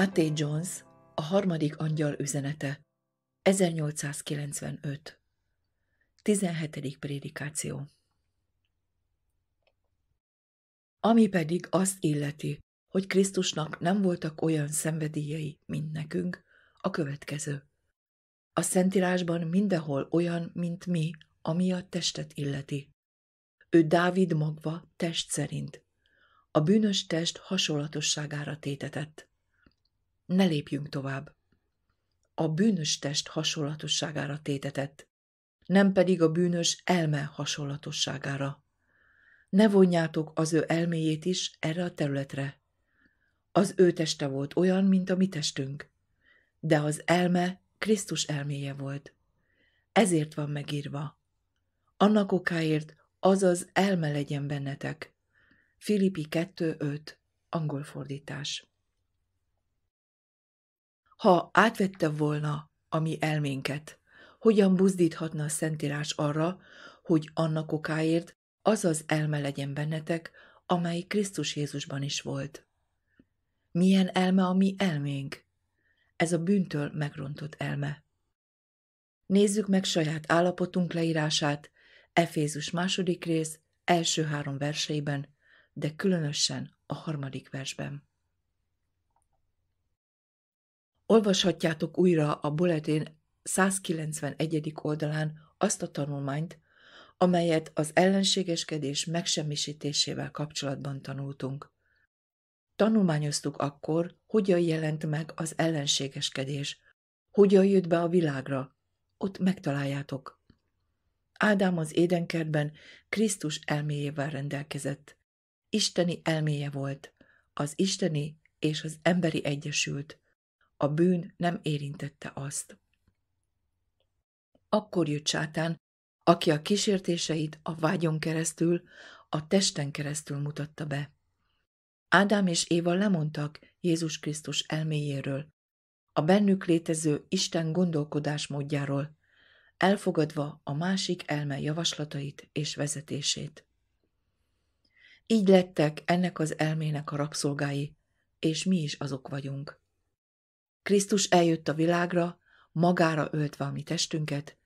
A.T. Jones, a harmadik angyal üzenete, 1895. 17. prédikáció. Ami pedig azt illeti, hogy Krisztusnak nem voltak olyan szenvedélyei, mint nekünk, a következő. A Szentírásban mindenhol olyan, mint mi, ami a testet illeti. Ő Dávid magva test szerint. A bűnös test hasonlatosságára tétetett ne lépjünk tovább. A bűnös test hasonlatosságára tétetett, nem pedig a bűnös elme hasonlatosságára. Ne vonjátok az ő elméjét is erre a területre. Az ő teste volt olyan, mint a mi testünk, de az elme Krisztus elméje volt. Ezért van megírva. Annak okáért az elme legyen bennetek. Filippi 2.5. Angol fordítás. Ha átvette volna a mi elménket, hogyan buzdíthatna a Szentírás arra, hogy annak okáért az az elme legyen bennetek, amely Krisztus Jézusban is volt. Milyen elme a mi elménk? Ez a bűntől megrontott elme. Nézzük meg saját állapotunk leírását, Efézus második rész első három verseiben, de különösen a harmadik versben. Olvashatjátok újra a Bulletin 191. oldalán azt a tanulmányt, amelyet az ellenségeskedés megsemmisítésével kapcsolatban tanultunk. Tanulmányoztuk akkor, hogyan jelent meg az ellenségeskedés, hogyan jött be a világra. Ott megtaláljátok. Ádám az édenkertben Krisztus elméjével rendelkezett. Isteni elméje volt, az isteni és az emberi egyesült a bűn nem érintette azt. Akkor jött sátán, aki a kísértéseit a vágyon keresztül, a testen keresztül mutatta be. Ádám és Éva lemondtak Jézus Krisztus elméjéről, a bennük létező Isten gondolkodásmódjáról, elfogadva a másik elme javaslatait és vezetését. Így lettek ennek az elmének a rabszolgái, és mi is azok vagyunk. Krisztus eljött a világra, magára öltve a mi testünket,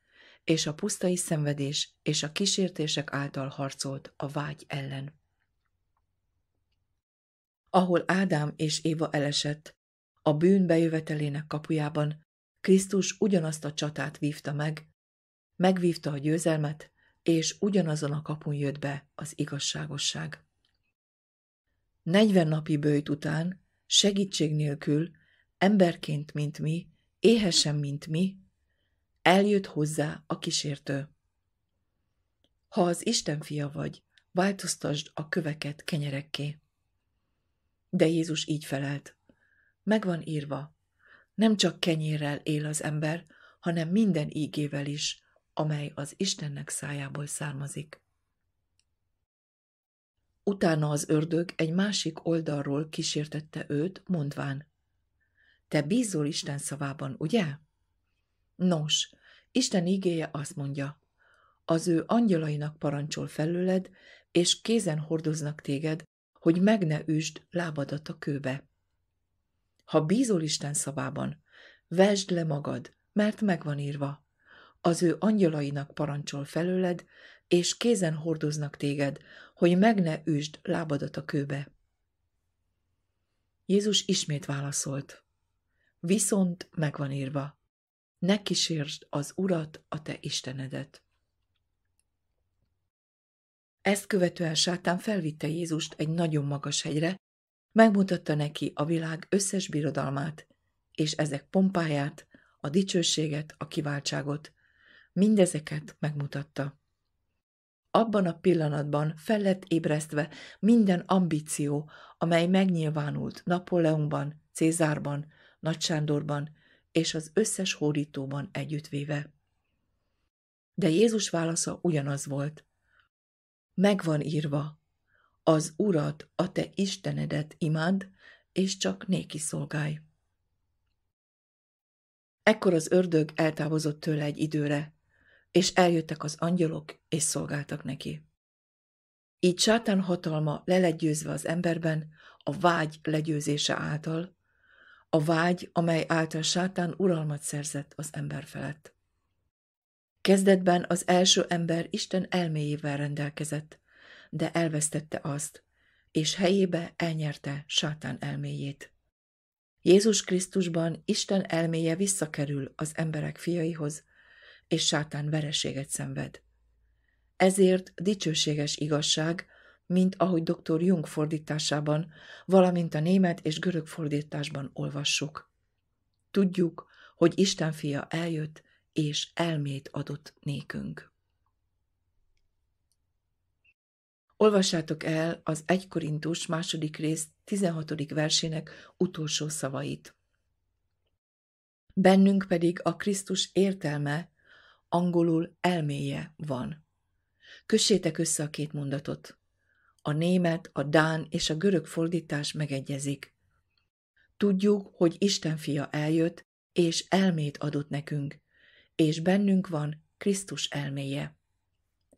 és a pusztai szenvedés és a kísértések által harcolt a vágy ellen. Ahol Ádám és Éva elesett, a bűn bejövetelének kapujában Krisztus ugyanazt a csatát vívta meg, megvívta a győzelmet, és ugyanazon a kapun jött be az igazságosság. Negyven napi bőjt után, segítség nélkül, emberként, mint mi, éhesen, mint mi, eljött hozzá a kísértő. Ha az Isten fia vagy, változtasd a köveket kenyerekké. De Jézus így felelt. Megvan írva, nem csak kenyérrel él az ember, hanem minden ígével is, amely az Istennek szájából származik. Utána az ördög egy másik oldalról kísértette őt, mondván, te bízol Isten szavában, ugye? Nos, Isten ígéje azt mondja, az ő angyalainak parancsol felőled, és kézen hordoznak téged, hogy meg ne üsd lábadat a kőbe. Ha bízol Isten szavában, vesd le magad, mert megvan írva. Az ő angyalainak parancsol felőled, és kézen hordoznak téged, hogy meg ne üsd lábadat a kőbe. Jézus ismét válaszolt. Viszont megvan írva, ne kísérd az urat, a te istenedet. Ezt követően sátán felvitte Jézust egy nagyon magas hegyre, megmutatta neki a világ összes birodalmát, és ezek pompáját, a dicsőséget, a kiváltságot, mindezeket megmutatta. Abban a pillanatban fel lett ébresztve minden ambíció, amely megnyilvánult Napóleonban, Cézárban, nagy Sándorban és az összes hódítóban együttvéve. De Jézus válasza ugyanaz volt. Megvan írva, az Urat, a te Istenedet imád, és csak néki szolgálj. Ekkor az ördög eltávozott tőle egy időre, és eljöttek az angyalok, és szolgáltak neki. Így sátán hatalma lelegyőzve az emberben a vágy legyőzése által, a vágy, amely által sátán uralmat szerzett az ember felett. Kezdetben az első ember Isten elméjével rendelkezett, de elvesztette azt, és helyébe elnyerte sátán elméjét. Jézus Krisztusban Isten elméje visszakerül az emberek fiaihoz, és sátán vereséget szenved. Ezért dicsőséges igazság, mint ahogy dr. Jung fordításában, valamint a német és görög fordításban olvassuk. Tudjuk, hogy Isten fia eljött, és elmét adott nékünk. Olvassátok el az 1 Korintus második rész 16. versének utolsó szavait. Bennünk pedig a Krisztus értelme, angolul elméje van. Kössétek össze a két mondatot a német, a dán és a görög fordítás megegyezik. Tudjuk, hogy Isten fia eljött, és elmét adott nekünk, és bennünk van Krisztus elméje.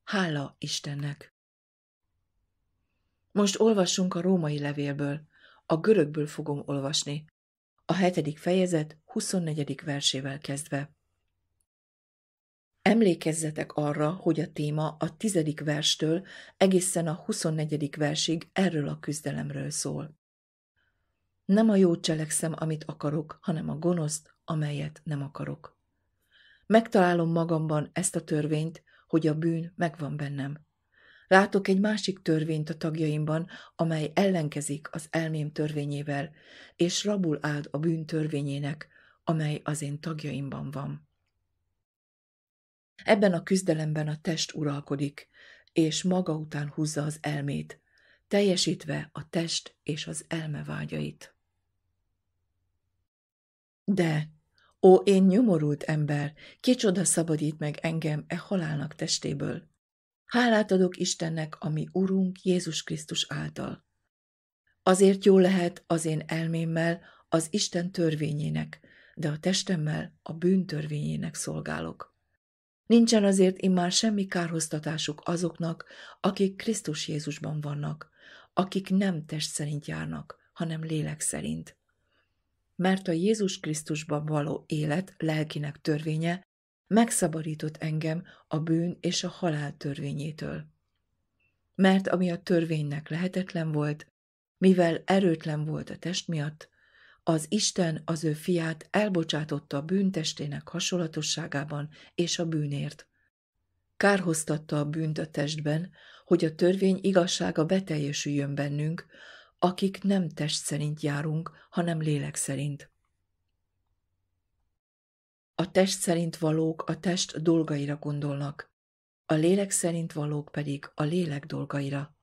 Hála Istennek! Most olvassunk a római levélből, a görögből fogom olvasni, a hetedik fejezet 24. versével kezdve. Emlékezzetek arra, hogy a téma a tizedik verstől egészen a huszonnegyedik versig erről a küzdelemről szól. Nem a jót cselekszem, amit akarok, hanem a gonoszt, amelyet nem akarok. Megtalálom magamban ezt a törvényt, hogy a bűn megvan bennem. Látok egy másik törvényt a tagjaimban, amely ellenkezik az elmém törvényével, és rabul áld a bűn törvényének, amely az én tagjaimban van. Ebben a küzdelemben a test uralkodik, és maga után húzza az elmét, teljesítve a test és az elme vágyait. De, ó én nyomorult ember, kicsoda szabadít meg engem e halálnak testéből. Hálát adok Istennek, ami Urunk Jézus Krisztus által. Azért jó lehet az én elmémmel az Isten törvényének, de a testemmel a bűn törvényének szolgálok. Nincsen azért immár semmi kárhoztatásuk azoknak, akik Krisztus Jézusban vannak, akik nem test szerint járnak, hanem lélek szerint. Mert a Jézus Krisztusban való élet lelkinek törvénye megszabadított engem a bűn és a halál törvényétől. Mert ami a törvénynek lehetetlen volt, mivel erőtlen volt a test miatt, az Isten az ő fiát elbocsátotta a bűntestének hasonlatosságában és a bűnért. Kárhoztatta a bűnt a testben, hogy a törvény igazsága beteljesüljön bennünk, akik nem test szerint járunk, hanem lélek szerint. A test szerint valók a test dolgaira gondolnak, a lélek szerint valók pedig a lélek dolgaira.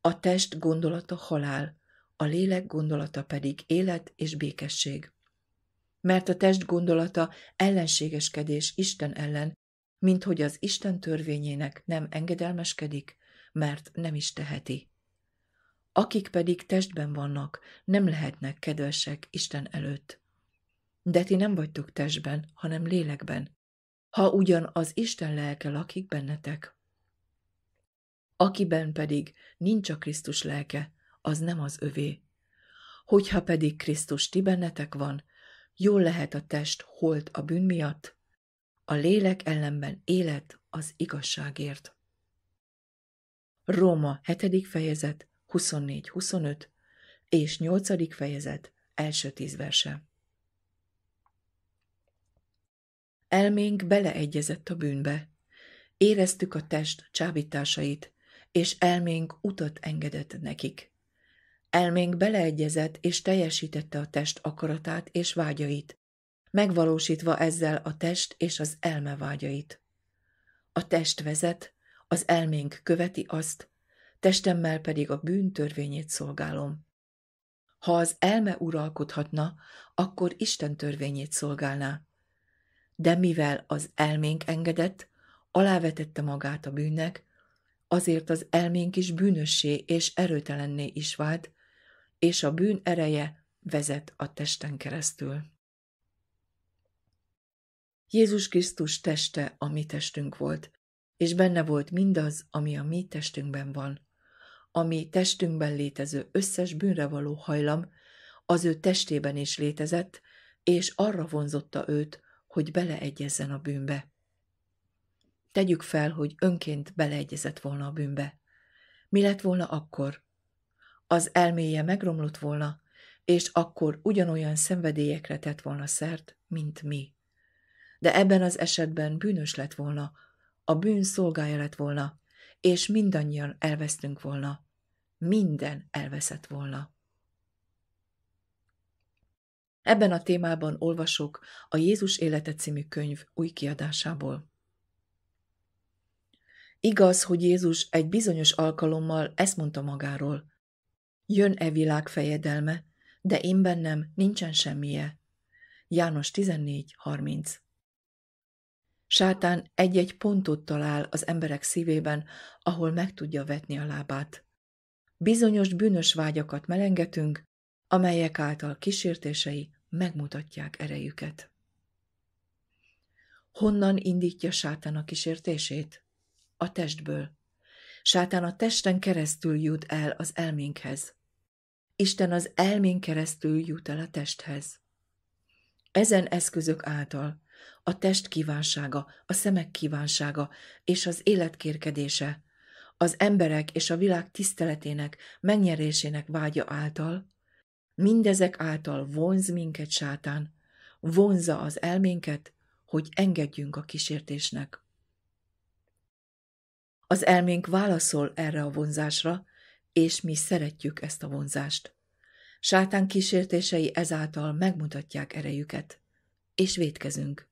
A test gondolata halál, a lélek gondolata pedig élet és békesség. Mert a test gondolata ellenségeskedés Isten ellen, mint hogy az Isten törvényének nem engedelmeskedik, mert nem is teheti. Akik pedig testben vannak, nem lehetnek kedvesek Isten előtt. De ti nem vagytok testben, hanem lélekben, ha ugyan az Isten lelke lakik bennetek. Akiben pedig nincs a Krisztus lelke, az nem az övé. Hogyha pedig Krisztus ti bennetek van, jól lehet a test holt a bűn miatt, a lélek ellenben élet az igazságért. Róma 7. fejezet 24-25 és 8. fejezet első tíz verse. Elménk beleegyezett a bűnbe. Éreztük a test csábításait, és elménk utat engedett nekik. Elménk beleegyezett és teljesítette a test akaratát és vágyait, megvalósítva ezzel a test és az elme vágyait. A test vezet, az elménk követi azt, testemmel pedig a bűn törvényét szolgálom. Ha az elme uralkodhatna, akkor Isten törvényét szolgálná. De mivel az elménk engedett, alávetette magát a bűnnek, azért az elménk is bűnössé és erőtelenné is vált, és a bűn ereje vezet a testen keresztül. Jézus Krisztus teste a mi testünk volt, és benne volt mindaz, ami a mi testünkben van. A mi testünkben létező összes bűnre való hajlam az ő testében is létezett, és arra vonzotta őt, hogy beleegyezzen a bűnbe. Tegyük fel, hogy önként beleegyezett volna a bűnbe. Mi lett volna akkor, az elméje megromlott volna, és akkor ugyanolyan szenvedélyekre tett volna szert, mint mi. De ebben az esetben bűnös lett volna, a bűn szolgája lett volna, és mindannyian elvesztünk volna. Minden elveszett volna. Ebben a témában olvasok a Jézus élete című könyv új kiadásából. Igaz, hogy Jézus egy bizonyos alkalommal ezt mondta magáról, Jön-e világ fejedelme, de én bennem nincsen semmije. János 14.30 Sátán egy-egy pontot talál az emberek szívében, ahol meg tudja vetni a lábát. Bizonyos bűnös vágyakat melengetünk, amelyek által kísértései megmutatják erejüket. Honnan indítja sátán a kísértését? A testből. Sátán a testen keresztül jut el az elménkhez. Isten az elmén keresztül jut el a testhez. Ezen eszközök által a test kívánsága, a szemek kívánsága és az élet kérkedése, az emberek és a világ tiszteletének, megnyerésének vágya által, mindezek által vonz minket sátán, vonza az elménket, hogy engedjünk a kísértésnek. Az elménk válaszol erre a vonzásra, és mi szeretjük ezt a vonzást. Sátán kísértései ezáltal megmutatják erejüket, és védkezünk.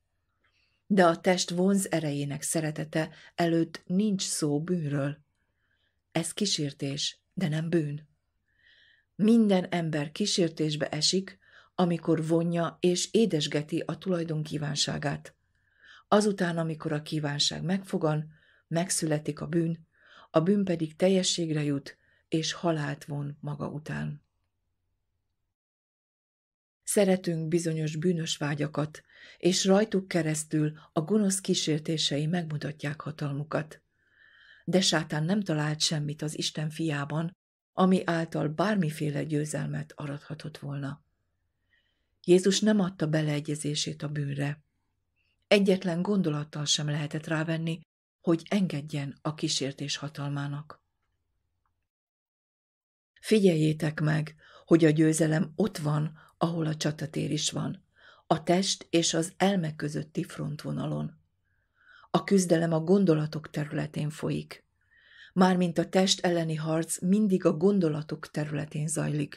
De a test vonz erejének szeretete előtt nincs szó bűnről. Ez kísértés, de nem bűn. Minden ember kísértésbe esik, amikor vonja és édesgeti a tulajdon kívánságát. Azután, amikor a kívánság megfogan, megszületik a bűn, a bűn pedig teljességre jut, és halált von maga után. Szeretünk bizonyos bűnös vágyakat, és rajtuk keresztül a gonosz kísértései megmutatják hatalmukat. De sátán nem talált semmit az Isten fiában, ami által bármiféle győzelmet arathatott volna. Jézus nem adta beleegyezését a bűnre. Egyetlen gondolattal sem lehetett rávenni, hogy engedjen a kísértés hatalmának. Figyeljétek meg, hogy a győzelem ott van, ahol a csatatér is van, a test és az elme közötti frontvonalon. A küzdelem a gondolatok területén folyik. Mármint a test elleni harc mindig a gondolatok területén zajlik,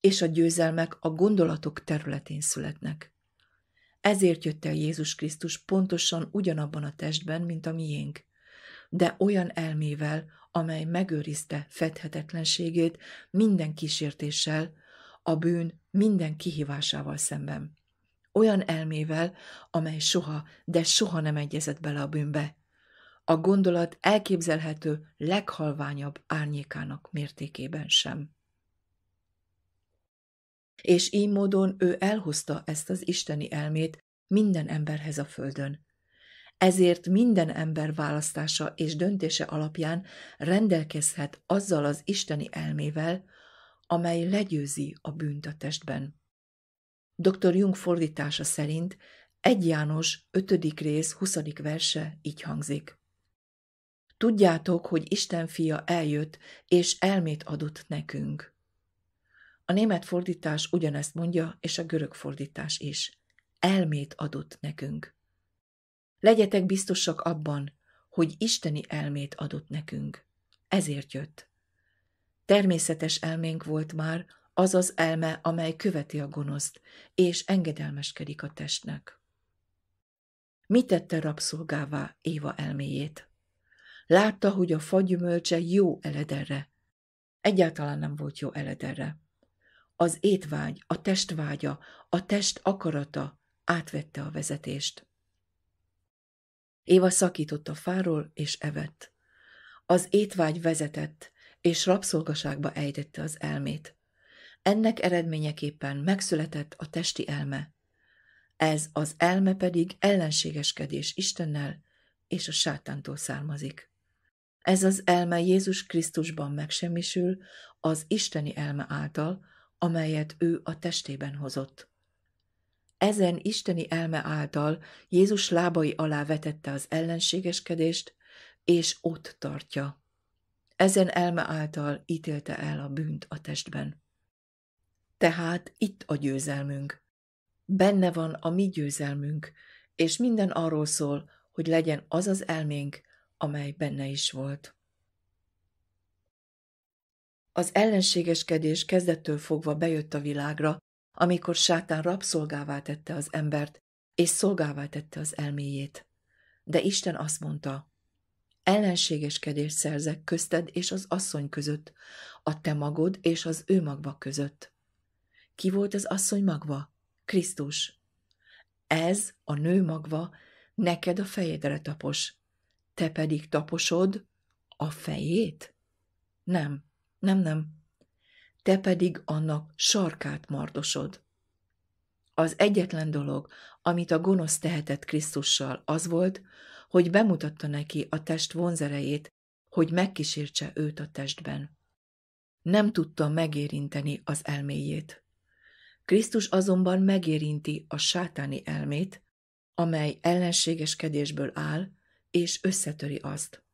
és a győzelmek a gondolatok területén születnek. Ezért jött el Jézus Krisztus pontosan ugyanabban a testben, mint a miénk, de olyan elmével, amely megőrizte fedhetetlenségét minden kísértéssel, a bűn minden kihívásával szemben. Olyan elmével, amely soha, de soha nem egyezett bele a bűnbe. A gondolat elképzelhető leghalványabb árnyékának mértékében sem és így módon ő elhozta ezt az isteni elmét minden emberhez a földön. Ezért minden ember választása és döntése alapján rendelkezhet azzal az isteni elmével, amely legyőzi a bűnt a testben. Dr. Jung fordítása szerint 1 János 5. rész 20. verse így hangzik. Tudjátok, hogy Isten fia eljött, és elmét adott nekünk. A német fordítás ugyanezt mondja, és a görög fordítás is. Elmét adott nekünk. Legyetek biztosak abban, hogy isteni elmét adott nekünk. Ezért jött. Természetes elménk volt már az az elme, amely követi a gonoszt, és engedelmeskedik a testnek. Mi tette rabszolgává Éva elméjét? Látta, hogy a fagyümölcse jó eledelre. Egyáltalán nem volt jó eledelre. Az étvágy, a testvágya, a test akarata átvette a vezetést. Éva szakított a fáról, és evett. Az étvágy vezetett, és rabszolgaságba ejtette az elmét. Ennek eredményeképpen megszületett a testi elme. Ez az elme pedig ellenségeskedés Istennel és a sátántól származik. Ez az elme Jézus Krisztusban megsemmisül az isteni elme által, amelyet ő a testében hozott. Ezen isteni elme által Jézus lábai alá vetette az ellenségeskedést, és ott tartja. Ezen elme által ítélte el a bűnt a testben. Tehát itt a győzelmünk. Benne van a mi győzelmünk, és minden arról szól, hogy legyen az az elménk, amely benne is volt. Az ellenségeskedés kezdettől fogva bejött a világra, amikor sátán rabszolgává tette az embert, és szolgává tette az elméjét. De Isten azt mondta, ellenségeskedés szerzek közted és az asszony között, a te magod és az ő magva között. Ki volt az asszony magva? Krisztus. Ez, a nő magva, neked a fejedre tapos, te pedig taposod a fejét? Nem. Nem, nem. Te pedig annak sarkát mardosod. Az egyetlen dolog, amit a gonosz tehetett Krisztussal, az volt, hogy bemutatta neki a test vonzerejét, hogy megkísértse őt a testben. Nem tudta megérinteni az elméjét. Krisztus azonban megérinti a sátáni elmét, amely ellenségeskedésből áll, és összetöri azt.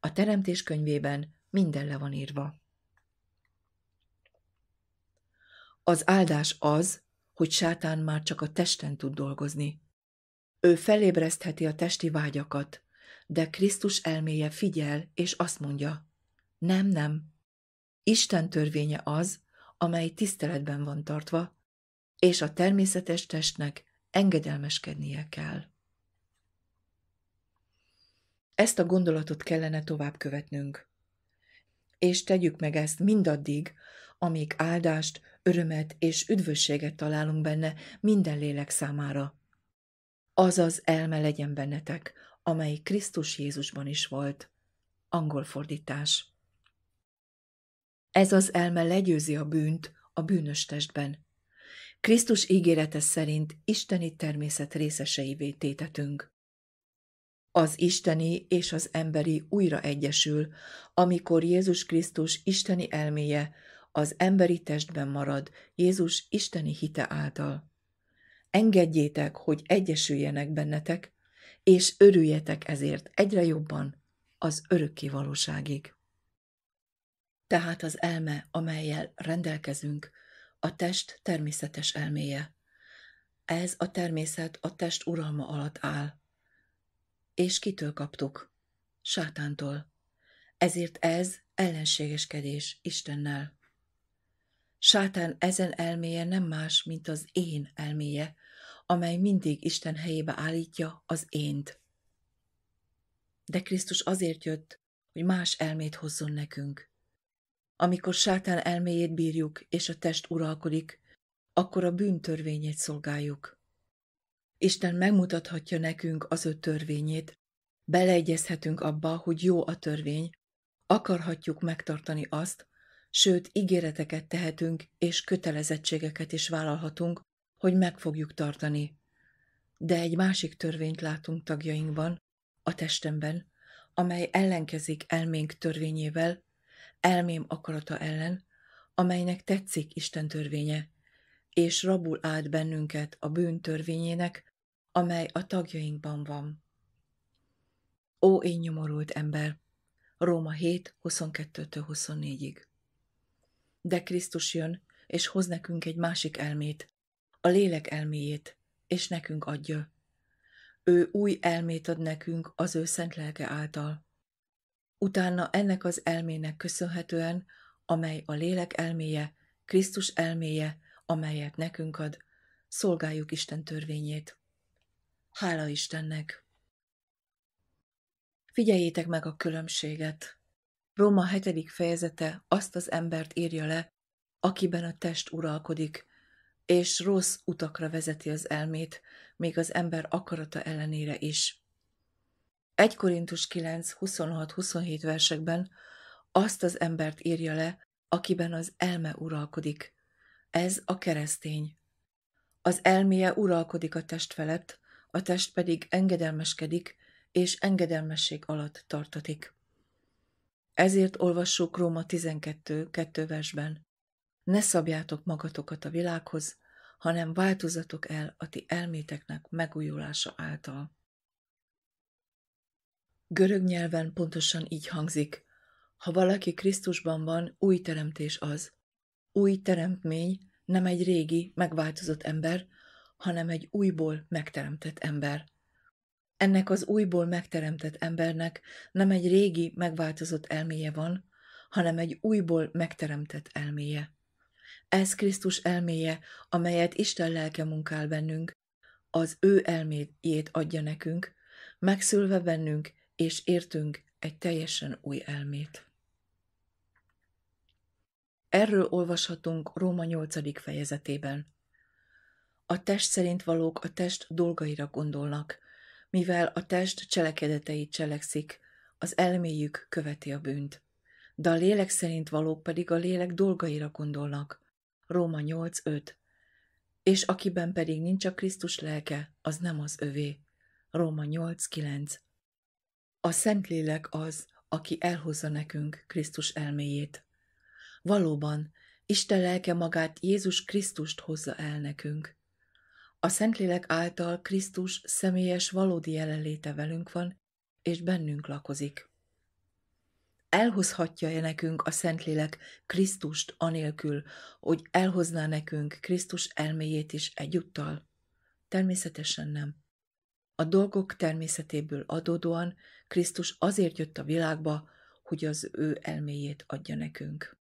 A Teremtés könyvében minden le van írva. Az áldás az, hogy sátán már csak a testen tud dolgozni. Ő felébresztheti a testi vágyakat, de Krisztus elméje figyel, és azt mondja, nem, nem. Isten törvénye az, amely tiszteletben van tartva, és a természetes testnek engedelmeskednie kell. Ezt a gondolatot kellene tovább követnünk és tegyük meg ezt mindaddig, amíg áldást, örömet és üdvösséget találunk benne minden lélek számára. Az az elme legyen bennetek, amely Krisztus Jézusban is volt. Angol fordítás. Ez az elme legyőzi a bűnt a bűnös testben. Krisztus ígérete szerint isteni természet részeseivé tétetünk. Az isteni és az emberi újra egyesül, amikor Jézus Krisztus isteni elméje az emberi testben marad Jézus isteni hite által. Engedjétek, hogy egyesüljenek bennetek, és örüljetek ezért egyre jobban az örökké valóságig. Tehát az elme, amelyel rendelkezünk, a test természetes elméje. Ez a természet a test uralma alatt áll. És kitől kaptuk? Sátántól. Ezért ez ellenségeskedés Istennel. Sátán ezen elméje nem más, mint az én elméje, amely mindig Isten helyébe állítja az ént. De Krisztus azért jött, hogy más elmét hozzon nekünk. Amikor sátán elméjét bírjuk, és a test uralkodik, akkor a bűntörvényét szolgáljuk. Isten megmutathatja nekünk az ő törvényét, beleegyezhetünk abba, hogy jó a törvény, akarhatjuk megtartani azt, sőt, ígéreteket tehetünk és kötelezettségeket is vállalhatunk, hogy meg fogjuk tartani. De egy másik törvényt látunk tagjainkban, a testemben, amely ellenkezik elménk törvényével, elmém akarata ellen, amelynek tetszik Isten törvénye, és rabul állt bennünket a bűn törvényének, amely a tagjainkban van. Ó, én nyomorult ember! Róma 7, 22-24-ig. De Krisztus jön, és hoz nekünk egy másik elmét, a lélek elméjét, és nekünk adja. Ő új elmét ad nekünk az ő szent lelke által. Utána ennek az elmének köszönhetően, amely a lélek elméje, Krisztus elméje, amelyet nekünk ad, szolgáljuk Isten törvényét. Hála Istennek! Figyeljétek meg a különbséget. Róma hetedik fejezete azt az embert írja le, akiben a test uralkodik, és rossz utakra vezeti az elmét, még az ember akarata ellenére is. 1 Korintus 9, 26-27 versekben azt az embert írja le, akiben az elme uralkodik. Ez a keresztény. Az elméje uralkodik a test felett, a test pedig engedelmeskedik, és engedelmesség alatt tartatik. Ezért olvassuk Róma 12. 2 versben. Ne szabjátok magatokat a világhoz, hanem változatok el a ti elméteknek megújulása által. Görög nyelven pontosan így hangzik. Ha valaki Krisztusban van, új teremtés az. Új teremtmény, nem egy régi, megváltozott ember, hanem egy újból megteremtett ember. Ennek az újból megteremtett embernek nem egy régi, megváltozott elméje van, hanem egy újból megteremtett elméje. Ez Krisztus elméje, amelyet Isten lelke munkál bennünk, az ő elméjét adja nekünk, megszülve bennünk és értünk egy teljesen új elmét. Erről olvashatunk Róma 8. fejezetében. A test szerint valók a test dolgaira gondolnak, mivel a test cselekedeteit cselekszik, az elméjük követi a bűnt. De a lélek szerint valók pedig a lélek dolgaira gondolnak. Róma 8.5 És akiben pedig nincs a Krisztus lelke, az nem az övé. Róma 8.9 A Szentlélek az, aki elhozza nekünk Krisztus elméjét. Valóban, Isten lelke magát Jézus Krisztust hozza el nekünk. A Szentlélek által Krisztus személyes valódi jelenléte velünk van, és bennünk lakozik. Elhozhatja-e nekünk a Szentlélek Krisztust anélkül, hogy elhozná nekünk Krisztus elméjét is egyúttal? Természetesen nem. A dolgok természetéből adódóan Krisztus azért jött a világba, hogy az ő elméjét adja nekünk.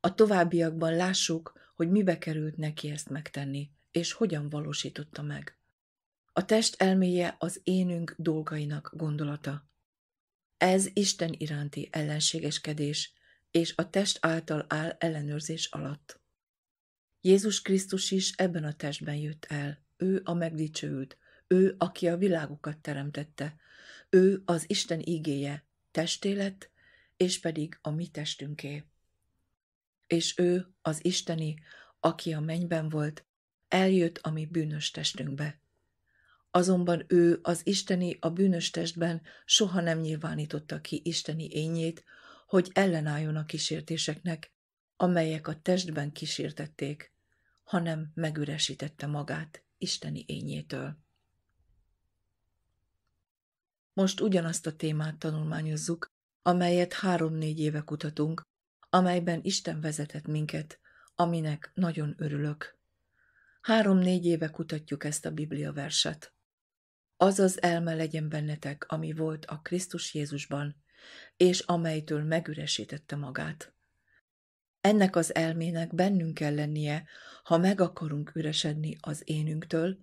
A továbbiakban lássuk, hogy mibe került neki ezt megtenni, és hogyan valósította meg. A test elméje az énünk dolgainak gondolata. Ez Isten iránti ellenségeskedés, és a test által áll ellenőrzés alatt. Jézus Krisztus is ebben a testben jött el, ő a megdicsőült, ő, aki a világokat teremtette, ő az Isten ígéje, testélet, és pedig a mi testünké és ő, az Isteni, aki a mennyben volt, eljött a mi bűnös testünkbe. Azonban ő, az Isteni a bűnös testben soha nem nyilvánította ki Isteni ényét, hogy ellenálljon a kísértéseknek, amelyek a testben kísértették, hanem megüresítette magát Isteni ényétől. Most ugyanazt a témát tanulmányozzuk, amelyet három-négy éve kutatunk, amelyben Isten vezetett minket, aminek nagyon örülök. Három-négy éve kutatjuk ezt a Biblia verset. Az az elme legyen bennetek, ami volt a Krisztus Jézusban, és amelytől megüresítette magát. Ennek az elmének bennünk kell lennie, ha meg akarunk üresedni az énünktől,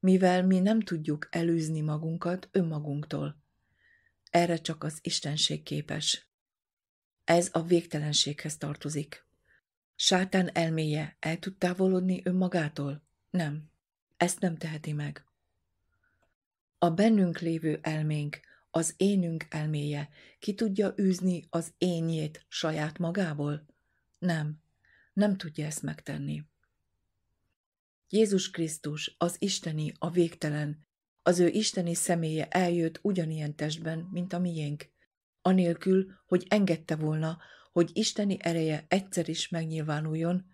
mivel mi nem tudjuk elűzni magunkat önmagunktól. Erre csak az Istenség képes. Ez a végtelenséghez tartozik. Sátán elméje el tud távolodni önmagától? Nem. Ezt nem teheti meg. A bennünk lévő elménk, az énünk elméje ki tudja űzni az énjét saját magából? Nem, nem tudja ezt megtenni. Jézus Krisztus, az Isteni, a végtelen, az ő isteni személye eljött ugyanilyen testben, mint a miénk anélkül, hogy engedte volna, hogy isteni ereje egyszer is megnyilvánuljon,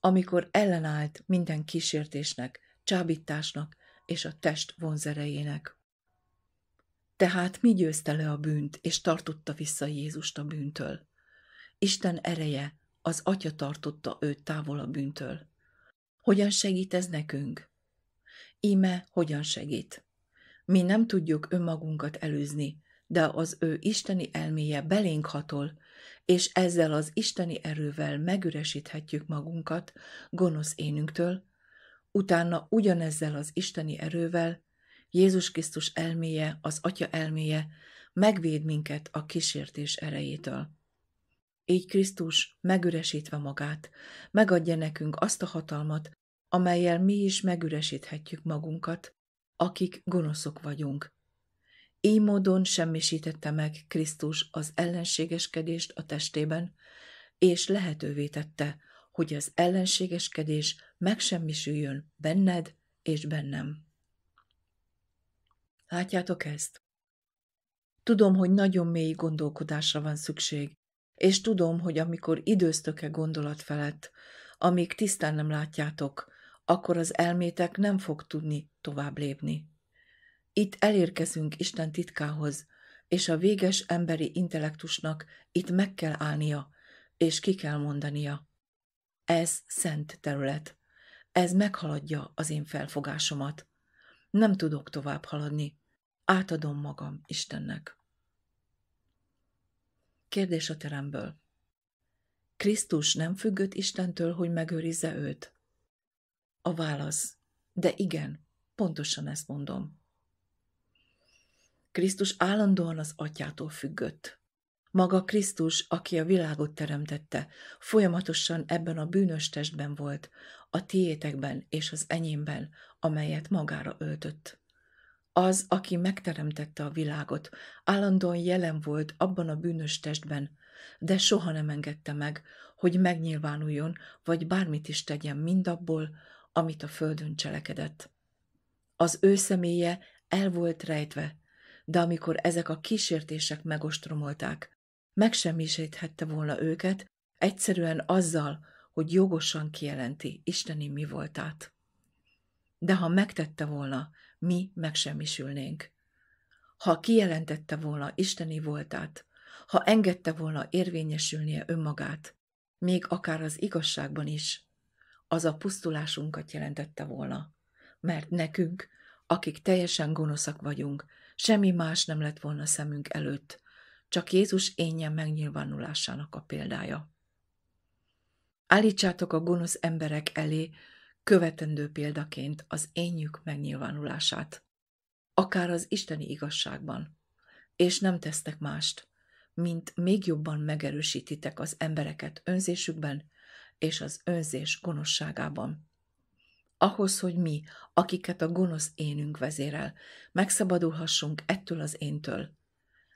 amikor ellenállt minden kísértésnek, csábításnak és a test vonzerejének. Tehát mi győzte le a bűnt, és tartotta vissza Jézust a bűntől? Isten ereje, az atya tartotta őt távol a bűntől. Hogyan segít ez nekünk? Íme hogyan segít? Mi nem tudjuk önmagunkat előzni, de az ő isteni elméje belénk hatol, és ezzel az isteni erővel megüresíthetjük magunkat gonosz énünktől, utána ugyanezzel az isteni erővel Jézus Krisztus elméje, az Atya elméje megvéd minket a kísértés erejétől. Így Krisztus, megüresítve magát, megadja nekünk azt a hatalmat, amelyel mi is megüresíthetjük magunkat, akik gonoszok vagyunk, így módon semmisítette meg Krisztus az ellenségeskedést a testében, és lehetővé tette, hogy az ellenségeskedés megsemmisüljön benned és bennem. Látjátok ezt? Tudom, hogy nagyon mély gondolkodásra van szükség, és tudom, hogy amikor időztök-e gondolat felett, amíg tisztán nem látjátok, akkor az elmétek nem fog tudni tovább lépni. Itt elérkezünk Isten titkához, és a véges emberi intellektusnak itt meg kell állnia, és ki kell mondania. Ez szent terület. Ez meghaladja az én felfogásomat. Nem tudok tovább haladni. Átadom magam Istennek. Kérdés a teremből. Krisztus nem függött Istentől, hogy megőrizze őt? A válasz. De igen, pontosan ezt mondom. Krisztus állandóan az atyától függött. Maga Krisztus, aki a világot teremtette, folyamatosan ebben a bűnös testben volt, a tiétekben és az enyémben, amelyet magára öltött. Az, aki megteremtette a világot, állandóan jelen volt abban a bűnös testben, de soha nem engedte meg, hogy megnyilvánuljon, vagy bármit is tegyen mindabból, amit a földön cselekedett. Az ő személye el volt rejtve, de amikor ezek a kísértések megostromolták, megsemmisíthette volna őket, egyszerűen azzal, hogy jogosan kijelenti Isteni mi voltát. De ha megtette volna, mi megsemmisülnénk. Ha kijelentette volna Isteni voltát, ha engedte volna érvényesülnie önmagát, még akár az igazságban is, az a pusztulásunkat jelentette volna. Mert nekünk, akik teljesen gonoszak vagyunk, Semmi más nem lett volna szemünk előtt, csak Jézus énje megnyilvánulásának a példája. Állítsátok a gonosz emberek elé követendő példaként az énjük megnyilvánulását, akár az isteni igazságban, és nem tesztek mást, mint még jobban megerősítitek az embereket önzésükben és az önzés gonoszságában ahhoz, hogy mi, akiket a gonosz énünk vezérel, megszabadulhassunk ettől az éntől.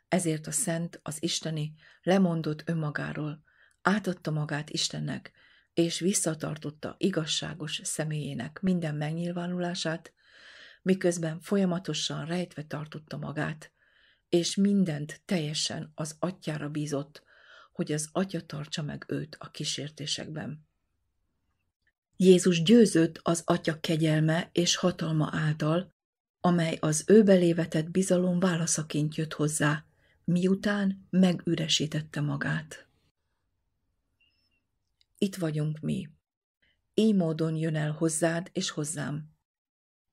Ezért a szent, az isteni lemondott önmagáról, átadta magát Istennek, és visszatartotta igazságos személyének minden megnyilvánulását, miközben folyamatosan rejtve tartotta magát, és mindent teljesen az atyára bízott, hogy az atya tartsa meg őt a kísértésekben. Jézus győzött az Atya kegyelme és hatalma által, amely az ő belévetett bizalom válaszaként jött hozzá, miután megüresítette magát. Itt vagyunk mi. Így módon jön el hozzád és hozzám.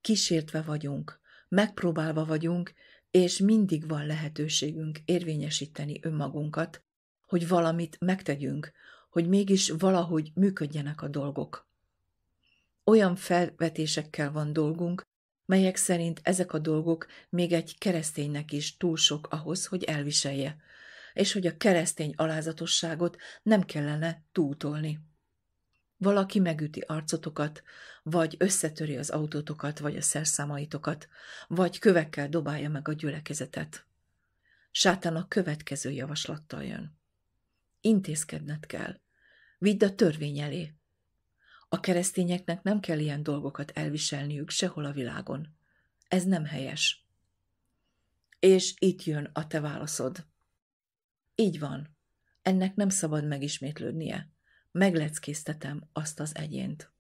Kísértve vagyunk, megpróbálva vagyunk, és mindig van lehetőségünk érvényesíteni önmagunkat, hogy valamit megtegyünk, hogy mégis valahogy működjenek a dolgok. Olyan felvetésekkel van dolgunk, melyek szerint ezek a dolgok még egy kereszténynek is túl sok ahhoz, hogy elviselje, és hogy a keresztény alázatosságot nem kellene túltolni. Valaki megüti arcotokat, vagy összetöri az autótokat, vagy a szerszámaitokat, vagy kövekkel dobálja meg a gyülekezetet. Sátán a következő javaslattal jön. Intézkedned kell. Vidd a törvény elé. A keresztényeknek nem kell ilyen dolgokat elviselniük sehol a világon. Ez nem helyes. És itt jön a te válaszod. Így van. Ennek nem szabad megismétlődnie. Megleckéztetem azt az egyént.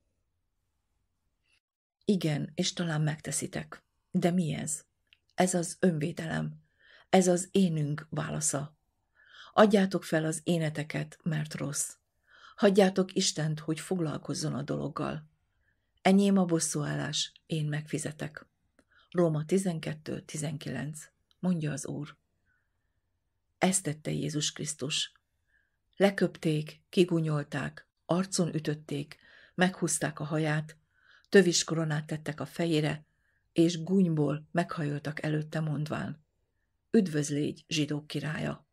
Igen, és talán megteszitek. De mi ez? Ez az önvédelem. Ez az énünk válasza. Adjátok fel az éneteket, mert rossz. Hagyjátok Istent, hogy foglalkozzon a dologgal. Enyém a bosszúállás, én megfizetek. Róma 12.19. Mondja az Úr. Ezt tette Jézus Krisztus. Leköpték, kigunyolták, arcon ütötték, meghúzták a haját, tövis koronát tettek a fejére, és gúnyból meghajoltak előtte mondván. Üdvözlégy, zsidók királya!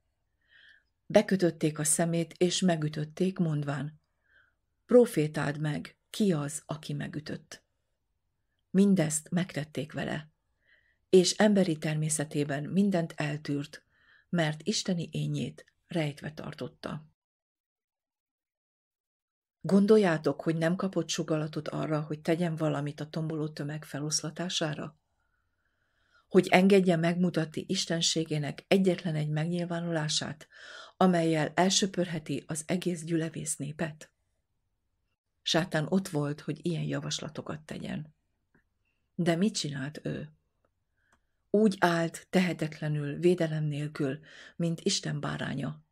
Bekötötték a szemét, és megütötték, mondván, profétáld meg, ki az, aki megütött. Mindezt megtették vele, és emberi természetében mindent eltűrt, mert isteni ényét rejtve tartotta. Gondoljátok, hogy nem kapott sugallatot arra, hogy tegyen valamit a tomboló tömeg feloszlatására? Hogy engedje megmutatni istenségének egyetlen egy megnyilvánulását, amelyel elsöpörheti az egész gyülevész népet? Sátán ott volt, hogy ilyen javaslatokat tegyen. De mit csinált ő? Úgy állt tehetetlenül, védelem nélkül, mint Isten báránya.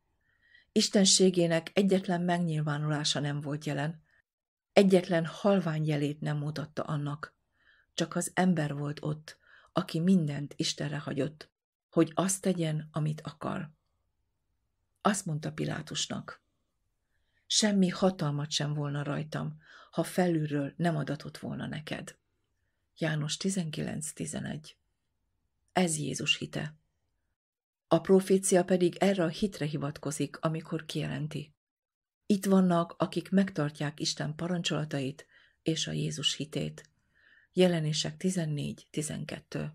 Istenségének egyetlen megnyilvánulása nem volt jelen, egyetlen halvány jelét nem mutatta annak. Csak az ember volt ott, aki mindent Istenre hagyott, hogy azt tegyen, amit akar. Azt mondta Pilátusnak, semmi hatalmat sem volna rajtam, ha felülről nem adatott volna neked. János 19.11 Ez Jézus hite. A profécia pedig erre a hitre hivatkozik, amikor kijelenti. Itt vannak, akik megtartják Isten parancsolatait és a Jézus hitét. Jelenések 14.12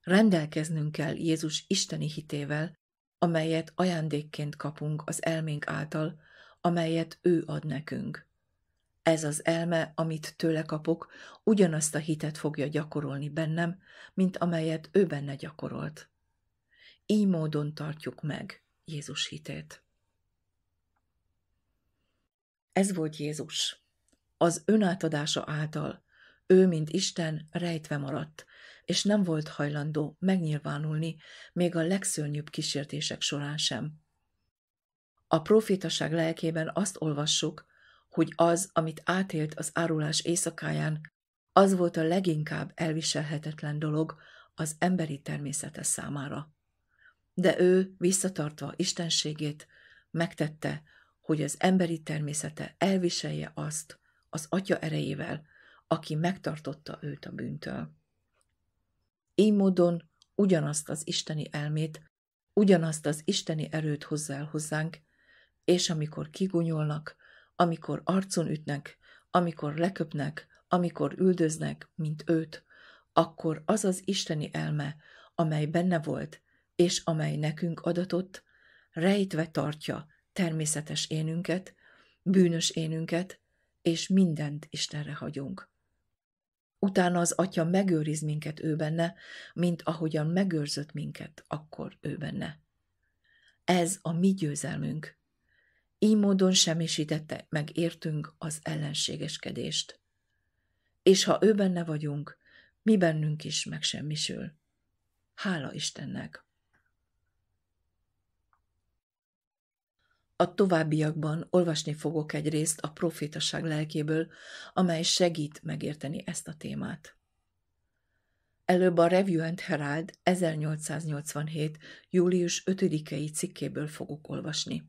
Rendelkeznünk kell Jézus isteni hitével, amelyet ajándékként kapunk az elménk által, amelyet ő ad nekünk. Ez az elme, amit tőle kapok, ugyanazt a hitet fogja gyakorolni bennem, mint amelyet ő benne gyakorolt. Így módon tartjuk meg Jézus hitét. Ez volt Jézus. Az önátadása által ő, mint Isten, rejtve maradt, és nem volt hajlandó megnyilvánulni még a legszörnyűbb kísértések során sem. A profétaság lelkében azt olvassuk, hogy az, amit átélt az árulás éjszakáján, az volt a leginkább elviselhetetlen dolog az emberi természete számára. De ő, visszatartva istenségét, megtette, hogy az emberi természete elviselje azt az atya erejével, aki megtartotta őt a bűntől. Így módon ugyanazt az isteni elmét, ugyanazt az isteni erőt hozzá hozzánk, és amikor kigunyolnak, amikor arcon ütnek, amikor leköpnek, amikor üldöznek, mint őt, akkor az az isteni elme, amely benne volt, és amely nekünk adatott, rejtve tartja természetes énünket, bűnös énünket, és mindent Istenre hagyunk. Utána az Atya megőriz minket ő benne, mint ahogyan megőrzött minket akkor ő benne. Ez a mi győzelmünk. Így módon semmisítette meg értünk az ellenségeskedést. És ha ő benne vagyunk, mi bennünk is megsemmisül. Hála Istennek! A továbbiakban olvasni fogok egy részt a profétaság lelkéből, amely segít megérteni ezt a témát. Előbb a Review and Herald 1887. július 5-i cikkéből fogok olvasni.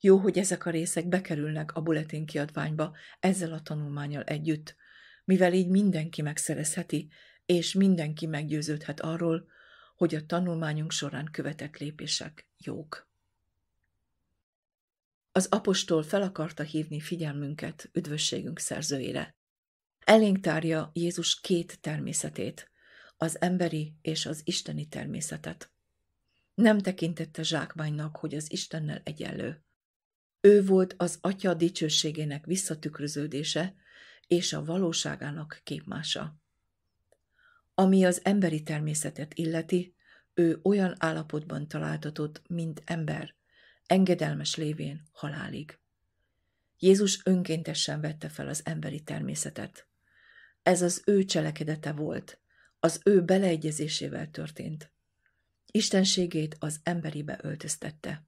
Jó, hogy ezek a részek bekerülnek a bulletin kiadványba ezzel a tanulmányal együtt, mivel így mindenki megszerezheti, és mindenki meggyőződhet arról, hogy a tanulmányunk során követett lépések jók az apostol fel akarta hívni figyelmünket üdvösségünk szerzőjére. Elénk tárja Jézus két természetét, az emberi és az isteni természetet. Nem tekintette zsákmánynak, hogy az Istennel egyenlő. Ő volt az atya dicsőségének visszatükröződése és a valóságának képmása. Ami az emberi természetet illeti, ő olyan állapotban találtatott, mint ember, engedelmes lévén halálig. Jézus önkéntesen vette fel az emberi természetet. Ez az ő cselekedete volt, az ő beleegyezésével történt. Istenségét az emberibe öltöztette.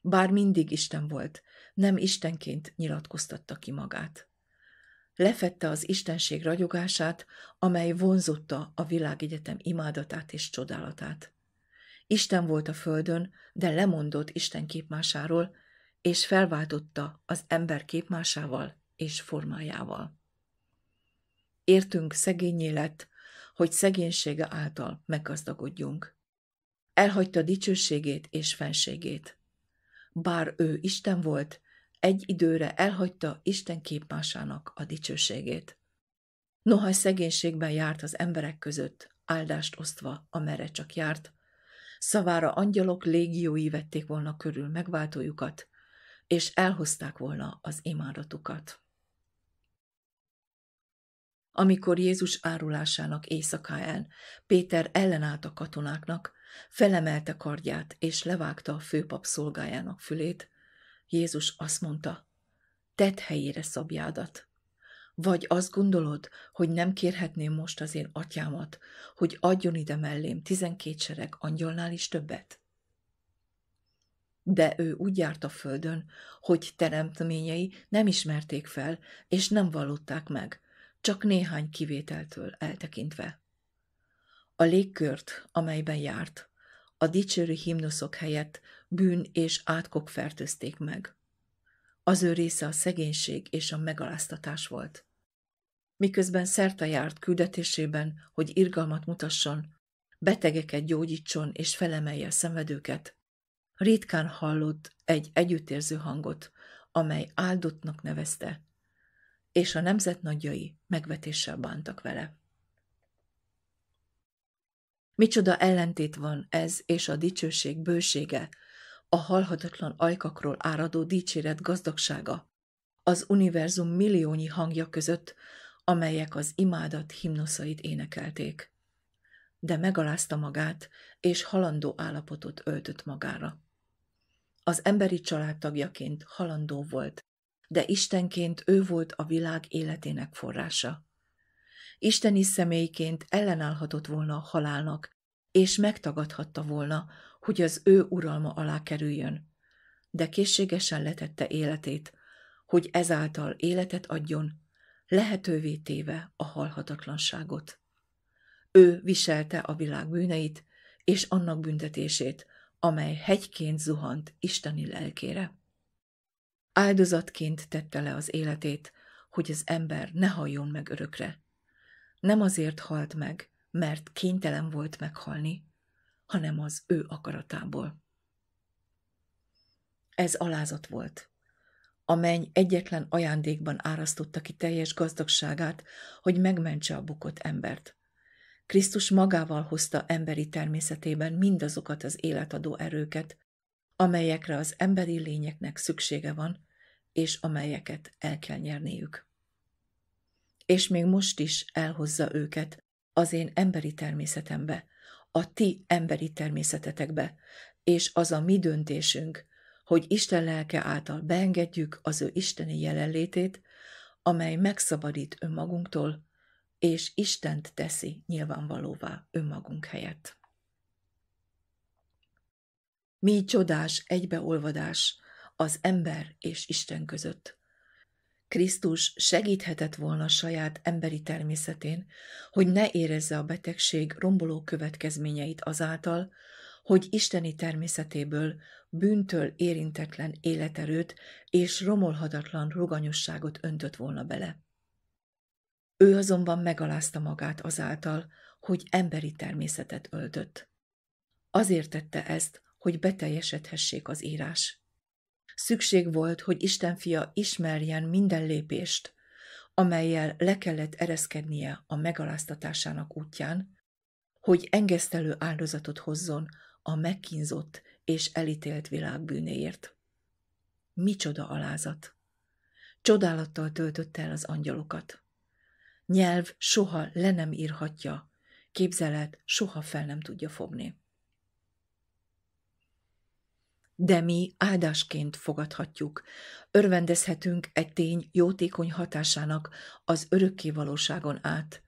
Bár mindig Isten volt, nem Istenként nyilatkoztatta ki magát. Lefette az Istenség ragyogását, amely vonzotta a világegyetem imádatát és csodálatát. Isten volt a földön, de lemondott Isten képmásáról, és felváltotta az ember képmásával és formájával. Értünk szegényé lett, hogy szegénysége által meggazdagodjunk. Elhagyta dicsőségét és fenségét. Bár ő Isten volt, egy időre elhagyta Isten képmásának a dicsőségét. Noha szegénységben járt az emberek között, áldást osztva, amerre csak járt, szavára angyalok légiói vették volna körül megváltójukat, és elhozták volna az imádatukat. Amikor Jézus árulásának éjszakáján Péter ellenállt a katonáknak, felemelte kardját és levágta a főpap szolgájának fülét, Jézus azt mondta, tedd helyére szabjádat. Vagy azt gondolod, hogy nem kérhetném most az én atyámat, hogy adjon ide mellém tizenkét sereg angyalnál is többet? De ő úgy járt a földön, hogy teremtményei nem ismerték fel, és nem vallották meg, csak néhány kivételtől eltekintve. A légkört, amelyben járt, a dicsőri himnuszok helyett bűn és átkok fertőzték meg. Az ő része a szegénység és a megaláztatás volt. Miközben szerte járt küldetésében, hogy irgalmat mutasson, betegeket gyógyítson és felemelje a szenvedőket, ritkán hallott egy együttérző hangot, amely áldottnak nevezte, és a nemzet nagyjai megvetéssel bántak vele. Micsoda ellentét van ez és a dicsőség bősége, a halhatatlan ajkakról áradó dicséret gazdagsága, az univerzum milliónyi hangja között, amelyek az imádat himnoszait énekelték. De megalázta magát, és halandó állapotot öltött magára. Az emberi családtagjaként halandó volt, de Istenként ő volt a világ életének forrása. Isteni személyként ellenállhatott volna a halálnak és megtagadhatta volna, hogy az ő uralma alá kerüljön, de készségesen letette életét, hogy ezáltal életet adjon, lehetővé téve a halhatatlanságot. Ő viselte a világ bűneit és annak büntetését, amely hegyként zuhant isteni lelkére. Áldozatként tette le az életét, hogy az ember ne halljon meg örökre. Nem azért halt meg, mert kénytelen volt meghalni, hanem az ő akaratából. Ez alázat volt, a menny egyetlen ajándékban árasztotta ki teljes gazdagságát, hogy megmentse a bukott embert. Krisztus magával hozta emberi természetében mindazokat az életadó erőket, amelyekre az emberi lényeknek szüksége van, és amelyeket el kell nyerniük. És még most is elhozza őket az én emberi természetembe, a ti emberi természetetekbe, és az a mi döntésünk, hogy Isten lelke által beengedjük az ő isteni jelenlétét, amely megszabadít önmagunktól, és Istent teszi nyilvánvalóvá önmagunk helyett. Mi csodás egybeolvadás az ember és Isten között, Krisztus segíthetett volna a saját emberi természetén, hogy ne érezze a betegség romboló következményeit azáltal, hogy isteni természetéből bűntől érintetlen életerőt és romolhatatlan ruganyosságot öntött volna bele. Ő azonban megalázta magát azáltal, hogy emberi természetet öltött. Azért tette ezt, hogy beteljesedhessék az írás. Szükség volt, hogy Isten fia ismerjen minden lépést, amelyel le kellett ereszkednie a megaláztatásának útján, hogy engesztelő áldozatot hozzon a megkínzott és elítélt világ bűnéért. Micsoda alázat! Csodálattal töltötte el az angyalokat. Nyelv soha le nem írhatja, képzelet soha fel nem tudja fogni de mi áldásként fogadhatjuk. Örvendezhetünk egy tény jótékony hatásának az örökké valóságon át,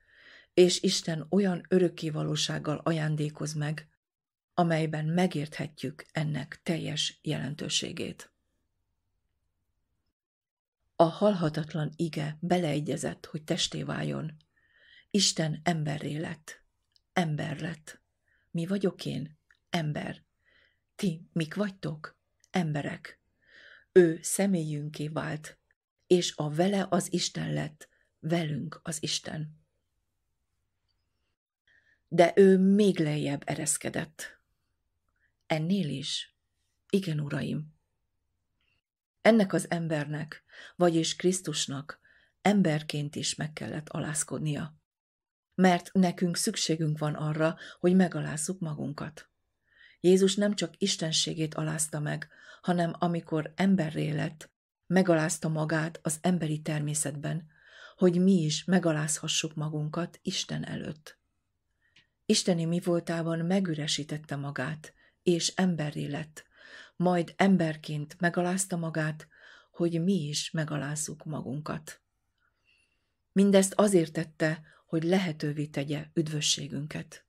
és Isten olyan örökké valósággal ajándékoz meg, amelyben megérthetjük ennek teljes jelentőségét. A halhatatlan ige beleegyezett, hogy testé váljon. Isten emberré lett. Ember lett. Mi vagyok én? Ember. Ti mik vagytok? Emberek. Ő személyünké vált, és a vele az Isten lett, velünk az Isten. De ő még lejjebb ereszkedett. Ennél is? Igen, uraim. Ennek az embernek, vagyis Krisztusnak emberként is meg kellett alázkodnia. Mert nekünk szükségünk van arra, hogy megalázzuk magunkat. Jézus nem csak istenségét alázta meg, hanem amikor emberré lett, megalázta magát az emberi természetben, hogy mi is megalázhassuk magunkat Isten előtt. Isteni mi voltában megüresítette magát, és emberré lett, majd emberként megalázta magát, hogy mi is megalázzuk magunkat. Mindezt azért tette, hogy lehetővé tegye üdvösségünket.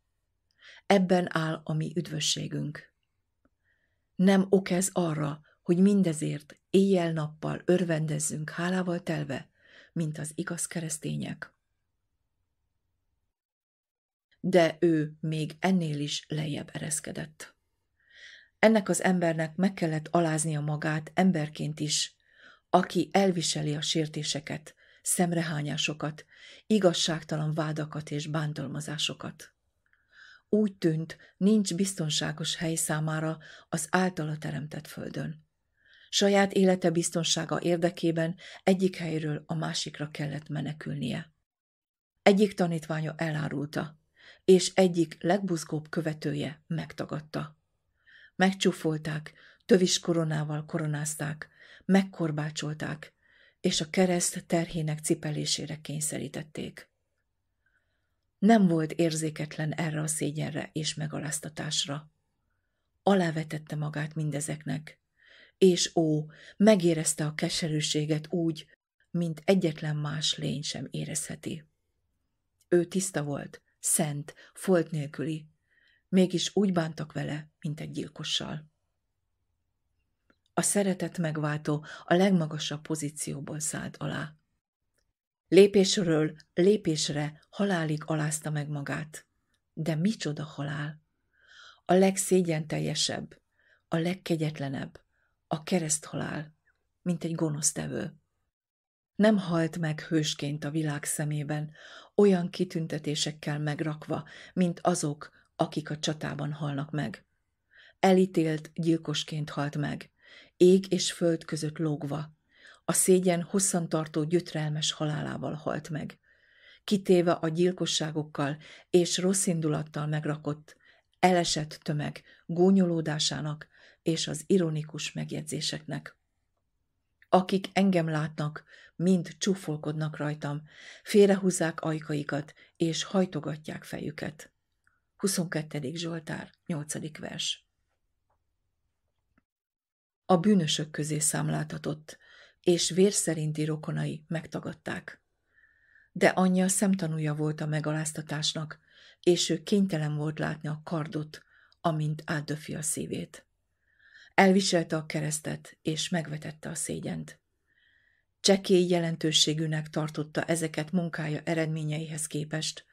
Ebben áll a mi üdvösségünk. Nem ok ez arra, hogy mindezért éjjel-nappal örvendezzünk hálával telve, mint az igaz keresztények. De ő még ennél is lejjebb ereszkedett. Ennek az embernek meg kellett aláznia magát emberként is, aki elviseli a sértéseket, szemrehányásokat, igazságtalan vádakat és bántalmazásokat. Úgy tűnt, nincs biztonságos hely számára az általa teremtett földön. Saját élete biztonsága érdekében egyik helyről a másikra kellett menekülnie. Egyik tanítványa elárulta, és egyik legbuzgóbb követője megtagadta. Megcsúfolták, tövis koronával koronázták, megkorbácsolták, és a kereszt terhének cipelésére kényszerítették. Nem volt érzéketlen erre a szégyenre és megaláztatásra. Alávetette magát mindezeknek, és ó, megérezte a keserűséget úgy, mint egyetlen más lény sem érezheti. Ő tiszta volt, szent, folt nélküli, mégis úgy bántak vele, mint egy gyilkossal. A szeretet megváltó a legmagasabb pozícióból szállt alá. Lépésről lépésre halálig alázta meg magát. De micsoda halál! A teljesebb, a legkegyetlenebb, a kereszthalál, mint egy gonosztevő. Nem halt meg hősként a világ szemében, olyan kitüntetésekkel megrakva, mint azok, akik a csatában halnak meg. Elítélt gyilkosként halt meg, ég és föld között lógva, a szégyen hosszantartó gyötrelmes halálával halt meg, kitéve a gyilkosságokkal és rosszindulattal megrakott, elesett tömeg gúnyolódásának és az ironikus megjegyzéseknek. Akik engem látnak, mind csúfolkodnak rajtam, félrehúzzák ajkaikat és hajtogatják fejüket. 22. Zsoltár, 8. vers. A bűnösök közé számláltatott, és vérszerinti rokonai megtagadták. De anyja szemtanúja volt a megaláztatásnak, és ő kénytelen volt látni a kardot, amint átdöfi a szívét. Elviselte a keresztet, és megvetette a szégyent. Csekély jelentőségűnek tartotta ezeket munkája eredményeihez képest,